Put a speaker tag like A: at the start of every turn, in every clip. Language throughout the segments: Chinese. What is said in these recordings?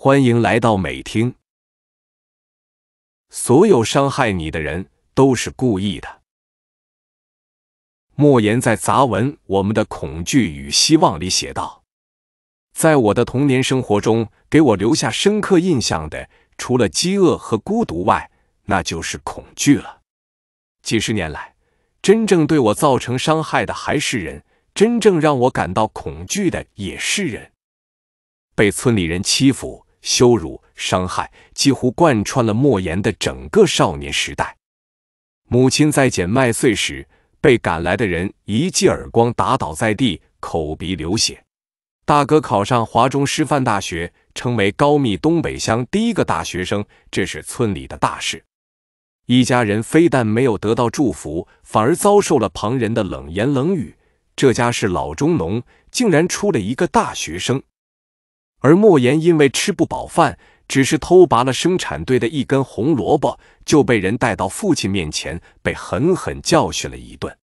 A: 欢迎来到美听。所有伤害你的人都是故意的。莫言在杂文《我们的恐惧与希望》里写道：“在我的童年生活中，给我留下深刻印象的，除了饥饿和孤独外，那就是恐惧了。几十年来，真正对我造成伤害的还是人，真正让我感到恐惧的也是人。被村里人欺负。”羞辱、伤害几乎贯穿了莫言的整个少年时代。母亲在捡麦穗时被赶来的人一记耳光打倒在地，口鼻流血。大哥考上华中师范大学，成为高密东北乡第一个大学生，这是村里的大事。一家人非但没有得到祝福，反而遭受了旁人的冷言冷语。这家是老中农，竟然出了一个大学生。而莫言因为吃不饱饭，只是偷拔了生产队的一根红萝卜，就被人带到父亲面前，被狠狠教训了一顿。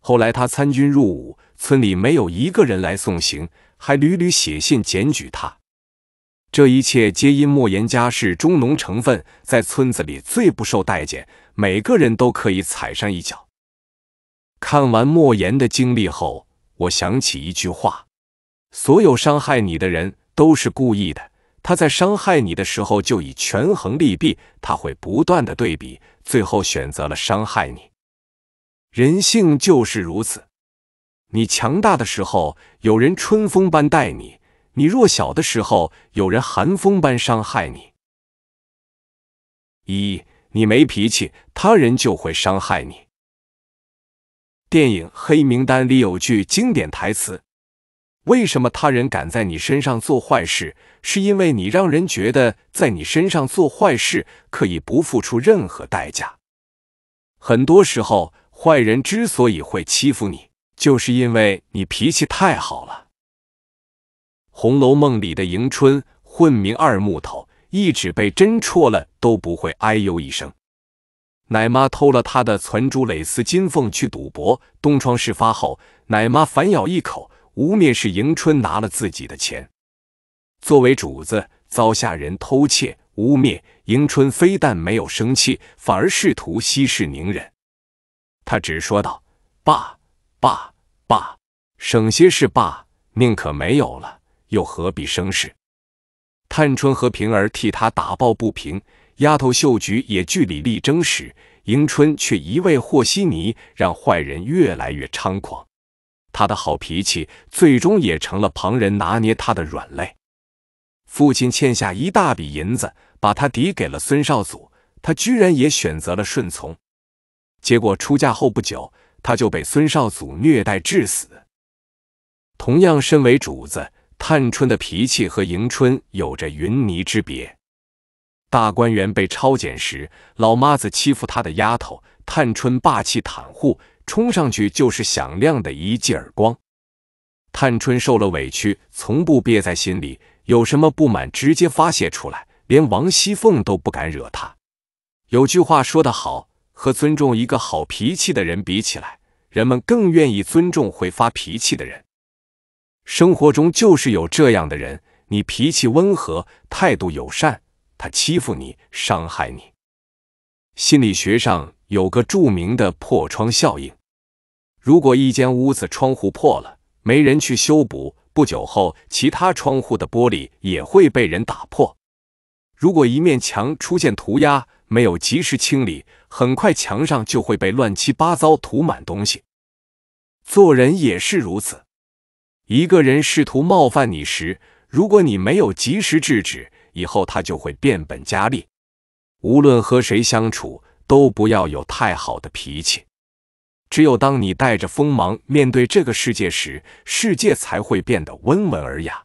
A: 后来他参军入伍，村里没有一个人来送行，还屡屡写信检举他。这一切皆因莫言家是中农成分，在村子里最不受待见，每个人都可以踩上一脚。看完莫言的经历后，我想起一句话：所有伤害你的人。都是故意的。他在伤害你的时候，就已权衡利弊，他会不断的对比，最后选择了伤害你。人性就是如此。你强大的时候，有人春风般待你；你弱小的时候，有人寒风般伤害你。一，你没脾气，他人就会伤害你。电影《黑名单》里有句经典台词。为什么他人敢在你身上做坏事？是因为你让人觉得在你身上做坏事可以不付出任何代价。很多时候，坏人之所以会欺负你，就是因为你脾气太好了。《红楼梦》里的迎春混名二木头，一指被针戳了都不会哎呦一声。奶妈偷了他的攒珠蕾丝金凤去赌博，东窗事发后，奶妈反咬一口。污蔑是迎春拿了自己的钱，作为主子遭下人偷窃污蔑，迎春非但没有生气，反而试图息事宁人。他只说道：“爸，爸，爸，省些事罢，宁可没有了，又何必生事？”探春和平儿替他打抱不平，丫头秀菊也据理力争时，迎春却一味和稀泥，让坏人越来越猖狂。他的好脾气最终也成了旁人拿捏他的软肋。父亲欠下一大笔银子，把他抵给了孙少祖，他居然也选择了顺从。结果出嫁后不久，他就被孙少祖虐待致死。同样身为主子，探春的脾气和迎春有着云泥之别。大观园被抄检时，老妈子欺负她的丫头，探春霸气袒护。冲上去就是响亮的一记耳光。探春受了委屈，从不憋在心里，有什么不满直接发泄出来，连王熙凤都不敢惹她。有句话说得好，和尊重一个好脾气的人比起来，人们更愿意尊重会发脾气的人。生活中就是有这样的人，你脾气温和，态度友善，他欺负你，伤害你。心理学上有个著名的破窗效应。如果一间屋子窗户破了，没人去修补，不久后其他窗户的玻璃也会被人打破。如果一面墙出现涂鸦，没有及时清理，很快墙上就会被乱七八糟涂满东西。做人也是如此。一个人试图冒犯你时，如果你没有及时制止，以后他就会变本加厉。无论和谁相处，都不要有太好的脾气。只有当你带着锋芒面对这个世界时，世界才会变得温文尔雅。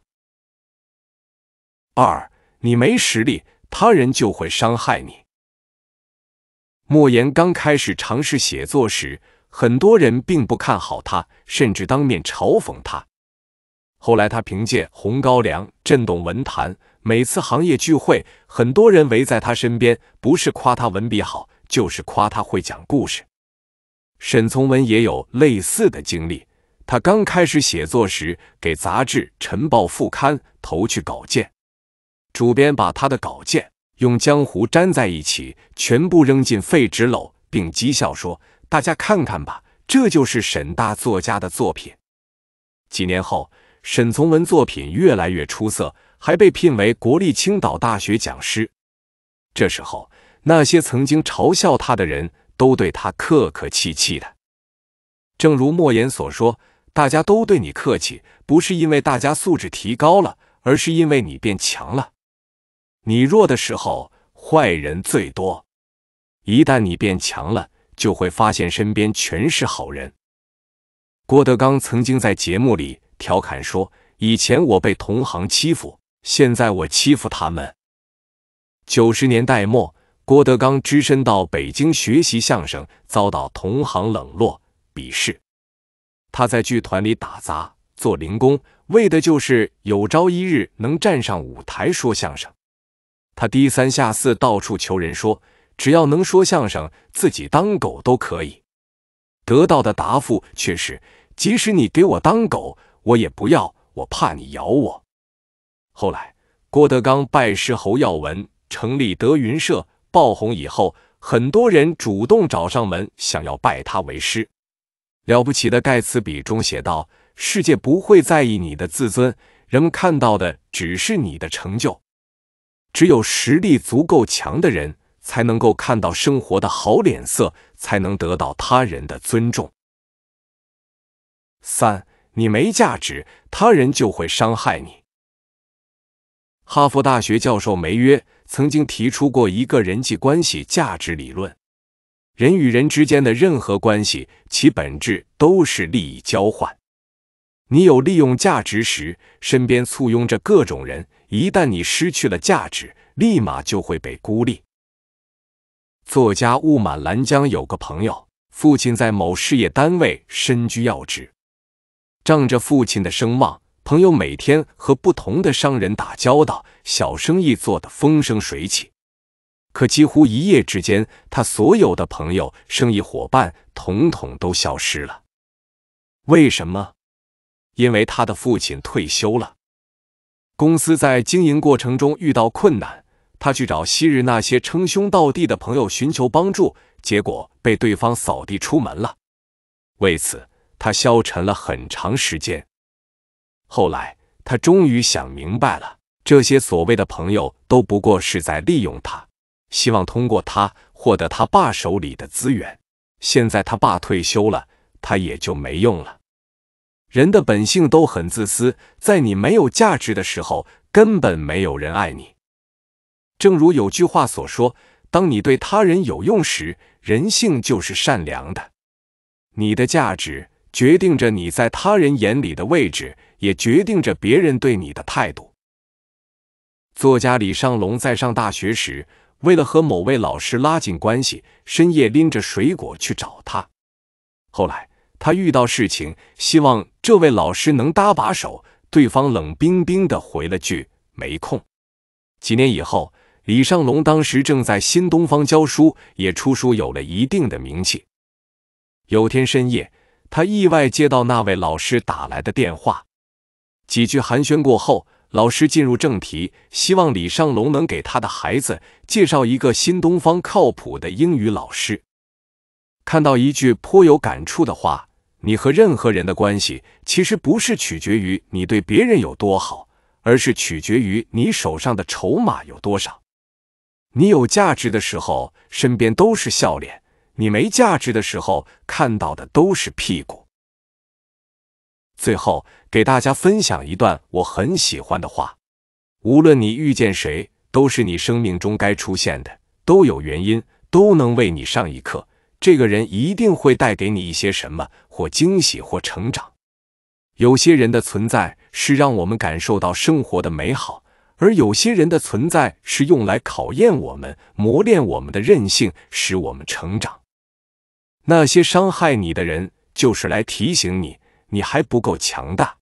A: 二，你没实力，他人就会伤害你。莫言刚开始尝试写作时，很多人并不看好他，甚至当面嘲讽他。后来他凭借《红高粱》震动文坛，每次行业聚会，很多人围在他身边，不是夸他文笔好，就是夸他会讲故事。沈从文也有类似的经历。他刚开始写作时，给杂志《晨报副刊》投去稿件，主编把他的稿件用浆糊粘在一起，全部扔进废纸篓，并讥笑说：“大家看看吧，这就是沈大作家的作品。”几年后，沈从文作品越来越出色，还被聘为国立青岛大学讲师。这时候，那些曾经嘲笑他的人。都对他客客气气的，正如莫言所说，大家都对你客气，不是因为大家素质提高了，而是因为你变强了。你弱的时候，坏人最多；一旦你变强了，就会发现身边全是好人。郭德纲曾经在节目里调侃说：“以前我被同行欺负，现在我欺负他们。”九十年代末。郭德纲只身到北京学习相声，遭到同行冷落、鄙视。他在剧团里打杂、做零工，为的就是有朝一日能站上舞台说相声。他低三下四，到处求人说：“只要能说相声，自己当狗都可以。”得到的答复却是：“即使你给我当狗，我也不要，我怕你咬我。”后来，郭德纲拜师侯耀文，成立德云社。爆红以后，很多人主动找上门，想要拜他为师。《了不起的盖茨比》中写道：“世界不会在意你的自尊，人们看到的只是你的成就。只有实力足够强的人，才能够看到生活的好脸色，才能得到他人的尊重。”三，你没价值，他人就会伤害你。哈佛大学教授梅约。曾经提出过一个人际关系价值理论，人与人之间的任何关系，其本质都是利益交换。你有利用价值时，身边簇拥着各种人；一旦你失去了价值，立马就会被孤立。作家雾满兰江有个朋友，父亲在某事业单位身居要职，仗着父亲的声望。朋友每天和不同的商人打交道，小生意做得风生水起。可几乎一夜之间，他所有的朋友、生意伙伴统统都消失了。为什么？因为他的父亲退休了，公司在经营过程中遇到困难，他去找昔日那些称兄道弟的朋友寻求帮助，结果被对方扫地出门了。为此，他消沉了很长时间。后来，他终于想明白了，这些所谓的朋友都不过是在利用他，希望通过他获得他爸手里的资源。现在他爸退休了，他也就没用了。人的本性都很自私，在你没有价值的时候，根本没有人爱你。正如有句话所说：“当你对他人有用时，人性就是善良的。”你的价值。决定着你在他人眼里的位置，也决定着别人对你的态度。作家李尚龙在上大学时，为了和某位老师拉近关系，深夜拎着水果去找他。后来他遇到事情，希望这位老师能搭把手，对方冷冰冰的回了句“没空”。几年以后，李尚龙当时正在新东方教书，也出书有了一定的名气。有天深夜。他意外接到那位老师打来的电话，几句寒暄过后，老师进入正题，希望李尚龙能给他的孩子介绍一个新东方靠谱的英语老师。看到一句颇有感触的话：“你和任何人的关系，其实不是取决于你对别人有多好，而是取决于你手上的筹码有多少。你有价值的时候，身边都是笑脸。”你没价值的时候，看到的都是屁股。最后给大家分享一段我很喜欢的话：无论你遇见谁，都是你生命中该出现的，都有原因，都能为你上一课。这个人一定会带给你一些什么，或惊喜，或成长。有些人的存在是让我们感受到生活的美好，而有些人的存在是用来考验我们、磨练我们的韧性，使我们成长。那些伤害你的人，就是来提醒你，你还不够强大。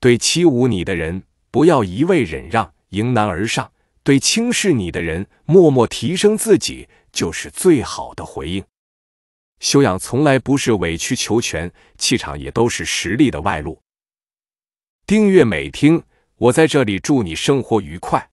A: 对欺侮你的人，不要一味忍让，迎难而上；对轻视你的人，默默提升自己，就是最好的回应。修养从来不是委曲求全，气场也都是实力的外露。订阅美听，我在这里祝你生活愉快。